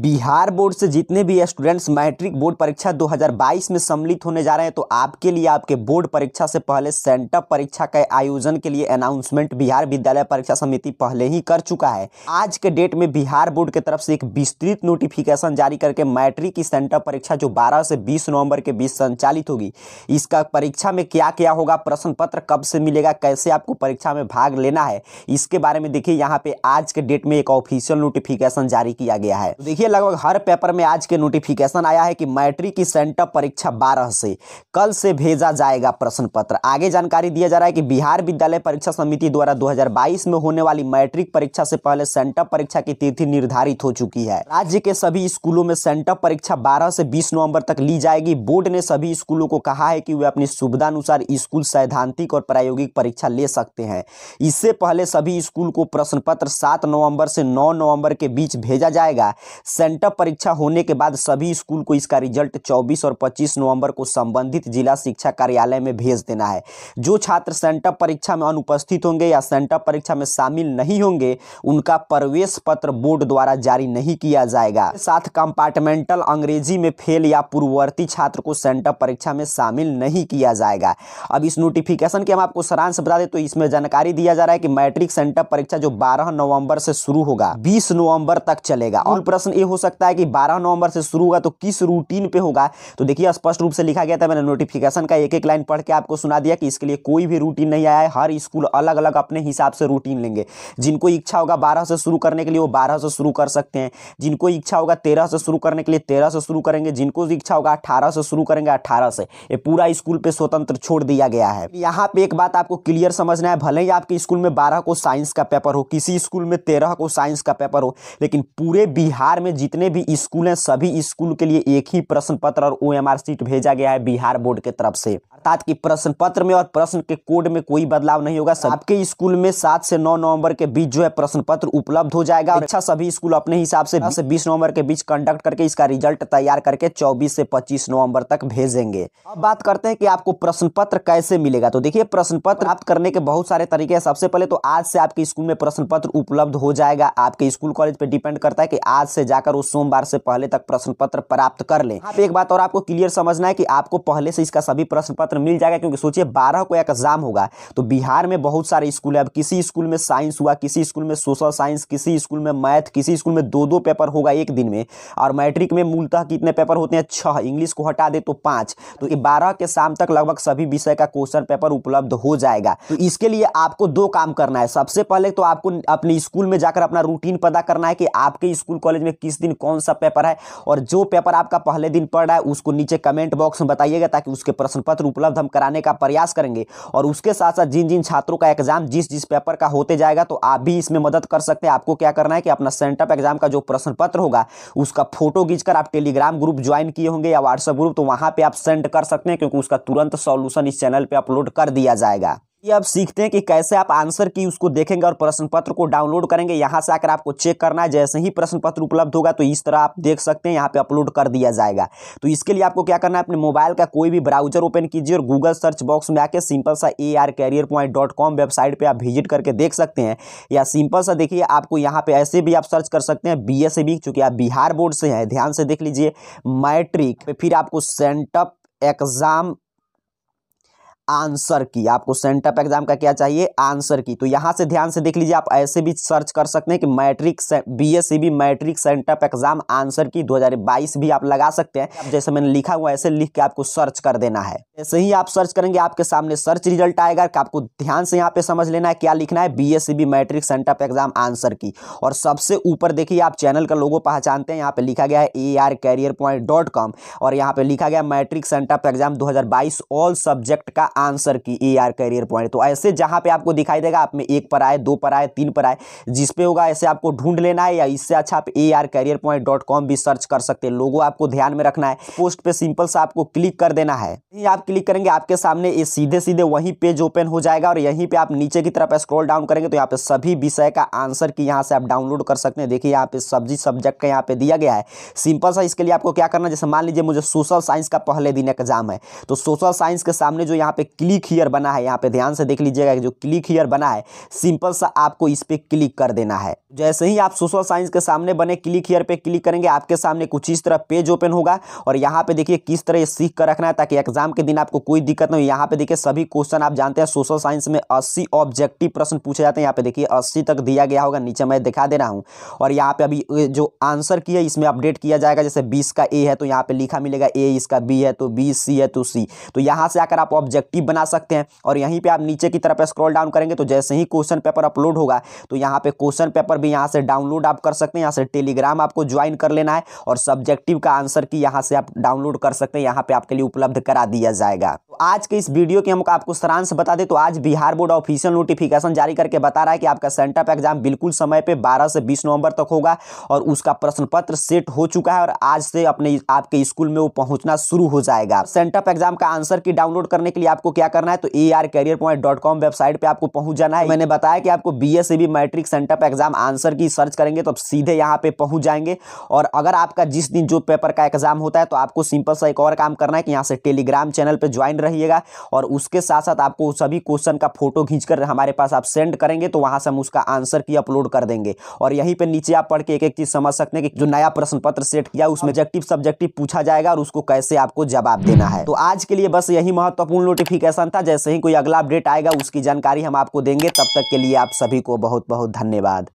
Bihar board से जितने भी स्टूडेंट्स मैट्रिक बोर्ड परीक्षा 2022 में सम्मिलित होने जा रहे हैं तो आपके लिए आपके बोर्ड परीक्षा से पहले सेंटअप परीक्षा के आयोजन के लिए अनाउंसमेंट बिहार विद्यालय परीक्षा समिति पहले ही कर चुका है आज के डेट में बिहार बोर्ड की तरफ से एक विस्तृत नोटिफिकेशन जारी करके मैट्रिक की सेंटअप परीक्षा जो बारह से बीस नवम्बर के बीच संचालित होगी इसका परीक्षा में क्या क्या होगा प्रश्न पत्र कब से मिलेगा कैसे आपको परीक्षा में भाग लेना है इसके बारे में देखिए यहाँ पे आज के डेट में एक ऑफिशियल नोटिफिकेशन जारी किया गया है तो देखिए देखिए लगभग हर पेपर में आज के नोटिफिकेशन आया है कि मैट्रिक की सेंटअप परीक्षा बारह से कल से भेजा जाएगा प्रश्न पत्र आगे जानकारी दिया जा रहा है कि बिहार विद्यालय परीक्षा समिति द्वारा 2022 में होने वाली मैट्रिक परीक्षा से पहले सेंटअप परीक्षा की तिथि निर्धारित हो चुकी है राज्य के सभी स्कूलों में सेंटअप परीक्षा बारह से बीस नवम्बर तक ली जाएगी बोर्ड ने सभी स्कूलों को कहा है कि वे अपनी सुविधानुसार स्कूल सैद्धांतिक और प्रायोगिक परीक्षा ले सकते हैं इससे पहले सभी स्कूल को प्रश्न पत्र सात नवम्बर से नौ नवम्बर के बीच भेजा जाएगा सेंटअप परीक्षा होने के बाद सभी स्कूल को इसका रिजल्ट 24 और 25 नवंबर को संबंधित जिला शिक्षा कार्यालय में भेज देना है जो छात्र सेंटअप परीक्षा में अनुपस्थित होंगे या सेंटअप परीक्षा में शामिल नहीं होंगे उनका प्रवेश पत्र बोर्ड द्वारा जारी नहीं किया जाएगा साथ कंपार्टमेंटल अंग्रेजी में फेल या पूर्ववर्ती छात्र को सेंटअप परीक्षा में शामिल नहीं किया जाएगा अब इस नोटिफिकेशन के हम आपको सारांश बता दें तो इसमें जानकारी दिया जा रहा है कि मैट्रिक सेंटअप परीक्षा जो बारह नवंबर से शुरू होगा बीस नवंबर तक चलेगा और प्रश्न ये हो सकता है कि बारह नवंबर से शुरू होगा तो किस रूटीन पे होगा तो देखिए स्पष्ट रूप से लिखा गया था मैंने नोटिफिकेशन का एक एक लाइन पढ़ के आपको सुना दिया कि इसके लिए कोई भी रूटीन नहीं आया है हर स्कूल अलग अलग अपने हिसाब से रूटीन लेंगे जिनको इच्छा होगा बारह से शुरू करने के लिए वो बारह से शुरू कर सकते हैं जिनको इच्छा होगा तेरह से शुरू करने के लिए तेरह से शुरू करेंगे जिनको इच्छा होगा अठारह से शुरू करेंगे अठारह से ये पूरा स्कूल पर स्वतंत्र छोड़ दिया गया है यहाँ पे एक बात आपको क्लियर समझना है भले ही आपके स्कूल में बारह को साइंस का पेपर हो किसी स्कूल में तेरह को साइंस का पेपर हो लेकिन पूरे बिहार में में जितने भी स्कूल हैं सभी स्कूल के लिए एक ही प्रश्न पत्र और ओ एम सीट भेजा गया है बिहार बोर्ड के तरफ से अर्थात की प्रश्न पत्र में और प्रश्न के कोड में कोई बदलाव नहीं होगा सबके स्कूल में सात से नौ नवम्बर के बीच जो है प्रश्न पत्र उपलब्ध हो जाएगा और अच्छा सभी स्कूल अपने हिसाब से दस से बीस नवम्बर के बीच कंडक्ट करके इसका रिजल्ट तैयार करके चौबीस से पच्चीस नवम्बर तक भेजेंगे अब बात करते हैं कि आपको प्रश्न पत्र कैसे मिलेगा तो देखिए प्रश्न पत्र प्राप्त करने के बहुत सारे तरीके हैं सबसे पहले तो आज से आपके स्कूल में प्रश्न पत्र उपलब्ध हो जाएगा आपके स्कूल कॉलेज पे डिपेंड करता है कि आज से जा जाकर उस सोमवार से पहले तक प्रश्न पत्र प्राप्त कर ले आप एक बात और आपको क्लियर समझना है कि आपको पहले से इसका सभी प्रश्न पत्र मिल जाएगा क्योंकि सोचिए बारह को एग्जाम होगा तो बिहार में बहुत सारे स्कूल है अब किसी स्कूल में साइंस हुआ किसी स्कूल में सोशल साइंस किसी स्कूल में मैथ किसी स्कूल में दो दो पेपर होगा एक दिन में और मैट्रिक में मूलतः कितने पेपर होते हैं छह इंग्लिश को हटा दे तो पांच तो ये बारह के शाम तक लगभग सभी विषय का क्वेश्चन पेपर उपलब्ध हो जाएगा तो इसके लिए आपको दो काम करना है सबसे पहले तो आपको अपने स्कूल में जाकर अपना रूटीन पता करना है कि आपके स्कूल कॉलेज में किस किस दिन कौन सा पेपर है और जो पेपर आपका पहले दिन पढ़ रहा है उसको नीचे कमेंट बॉक्स में बताइएगा ताकि उसके प्रश्न पत्र उपलब्ध हम कराने का प्रयास करेंगे और उसके साथ साथ जिन जिन छात्रों का एग्जाम जिस जिस पेपर का होते जाएगा तो आप भी इसमें मदद कर सकते हैं आपको क्या करना है कि अपना सेंटअप एग्जाम का जो प्रश्न पत्र होगा उसका फोटो खींचकर आप टेलीग्राम ग्रुप ज्वाइन किए होंगे या व्हाट्सएप ग्रुप तो वहां पर आप सेंड कर सकते हैं क्योंकि उसका तुरंत सोल्यूशन इस चैनल पर अपलोड कर दिया जाएगा ये अब सीखते हैं कि कैसे आप आंसर की उसको देखेंगे और प्रश्न पत्र को डाउनलोड करेंगे यहाँ से आकर आपको चेक करना है जैसे ही प्रश्न पत्र उपलब्ध होगा तो इस तरह आप देख सकते हैं यहाँ पे अपलोड कर दिया जाएगा तो इसके लिए आपको क्या करना है अपने मोबाइल का कोई भी ब्राउजर ओपन कीजिए और गूगल सर्च बॉक्स में आकर सिंपल सा A R career point dot com website पर आप विजिट करके देख सकते हैं या सिंपल सा देखिए आपको यहाँ पर ऐसे भी आप सर्च कर सकते हैं बी एस बी चूँकि आप बिहार बोर्ड से हैं ध्यान से देख लीजिए मैट्रिक फिर आपको सेंटअप एग्जाम आंसर की आपको सेंटअप एग्जाम का क्या चाहिए आंसर की तो यहाँ से ध्यान से देख लीजिए आप ऐसे भी सर्च कर सकते हैं कि matric B S C B matric sent up exam answer key 2022 भी आप लगा सकते हैं जैसे मैंने लिखा हुआ ऐसे लिख के आपको सर्च कर देना है ऐसे ही आप सर्च करेंगे आपके सामने सर्च रिजल्ट आएगा आपको ध्यान से यहाँ पे समझ लेना है क्या लिखना है B S C B matric sent up exam answer key और सबसे ऊपर देखिए आप चैनल का लोगो पहचानते हैं यहाँ पे लिखा गया है A R career point dot com और यहाँ पे लिखा गया मैट्रिक सेंटअप एग्जाम दो ऑल सब्जेक्ट का answer key A R career point तो ऐसे जहां पे आपको दिखाई देगा आप में एक पर आए दो पर आए तीन पर आए जिस पे होगा ऐसे आपको ढूंढ लेना है या इससे अच्छा आप A R career point dot com भी सर्च कर सकते हैं लोगों आपको ध्यान में रखना है पोस्ट पे सिंपल सा आपको क्लिक कर देना है यही आप क्लिक करेंगे आपके सामने ये सीधे सीधे वही पेज ओपन हो जाएगा और यहीं पर आप नीचे की तरफ स्क्रॉल डाउन करेंगे तो यहाँ पे सभी विषय का आंसर की यहाँ से आप डाउनलोड कर सकते हैं देखिए यहाँ पे सब्जी सब्जेक्ट का यहाँ पे दिया गया है सिंपल सा इसके लिए आपको क्या करना जैसे मान लीजिए मुझे सोशल साइंस का पहले दिन एग्जाम है तो सोशल साइंस के सामने जो यहाँ पे पे क्लिक हीयर बना है यहाँ पे ध्यान से देख लीजिएगा जो क्लिक हीयर बना है सिंपल सा आपको इस पर क्लिक कर देना है जैसे ही आप सोशल साइंस के सामने बने क्लिक हीयर पे क्लिक करेंगे आपके सामने कुछ इस तरह पेज ओपन होगा और यहाँ पे देखिए किस तरह सीख कर रखना है ताकि एग्जाम के दिन आपको कोई दिक्कत नहीं हो यहाँ पे देखिए सभी क्वेश्चन आप जानते हैं सोशल साइंस में अस्सी ऑब्जेक्टिव प्रश्न पूछे जाते हैं यहाँ पे देखिए अस्सी तक दिया गया होगा नीचे मैं दिखा दे रहा हूँ और यहाँ पे अभी जो आंसर की है इसमें अपडेट किया जाएगा जैसे बीस का ए है तो यहाँ पे लिखा मिलेगा ए इसका बी है तो बी सी है तो सी तो यहाँ से आकर आप ऑब्जेक्ट टिप बना सकते हैं और यहीं पर आप नीचे की तरफ स्क्रॉल डाउन करेंगे तो जैसे ही क्वेश्चन पेपर अपलोड होगा तो यहाँ पे क्वेश्चन पेपर भी यहाँ से डाउनलोड आप कर सकते हैं यहाँ से टेलीग्राम आपको ज्वाइन कर लेना है और सब्जेक्टिव का आंसर की यहाँ से आप डाउनलोड कर सकते हैं यहाँ पे आपके लिए उपलब्ध करा दिया जाएगा तो आज के इस वीडियो के हम आपको सारांश बता दें तो आज बिहार बोर्ड ऑफिशियल नोटिफिकेशन जारी करके बता रहा है कि आपका सेंटअप एग्जाम बिल्कुल समय पे बारह से बीस नवंबर तक होगा और उसका प्रश्न पत्र सेट हो चुका है और आज से अपने आपके स्कूल में वो पहुंचना शुरू हो जाएगा सेंटअप एग्जाम का आंसर की डाउनलोड करने के लिए आप आपको क्या करना है तो A R career point dot com website पर आपको पहुंच जाना है मैंने बताया कि आपको B S C matric center पर एग्जाम आंसर की सर्च करेंगे तो आप सीधे यहाँ पे पहुंच जाएंगे और अगर आपका जिस दिन जो पेपर का एग्जाम होता है तो आपको सिंपल सा एक और काम करना है कि यहाँ से टेलीग्राम चैनल पर ज्वाइन रहिएगा और उसके साथ साथ आपको सभी क्वेश्चन का फोटो खींचकर हमारे पास आप सेंड करेंगे तो वहाँ से हम उसका आंसर की अपलोड कर देंगे और यहीं पर नीचे आप पढ़ के एक एक चीज़ समझ सकते हैं कि जो नया प्रश्न पत्र सेट किया उसमें ऑब्जेक्टिव सब्जेक्टिव पूछा जाएगा और उसको कैसे आपको जवाब देना है तो आज के लिए बस यही महत्वपूर्ण नोटिफिक नोटिफिकेशन था जैसे ही कोई अगला अपडेट आएगा उसकी जानकारी हम आपको देंगे तब तक के लिए आप सभी को बहुत बहुत धन्यवाद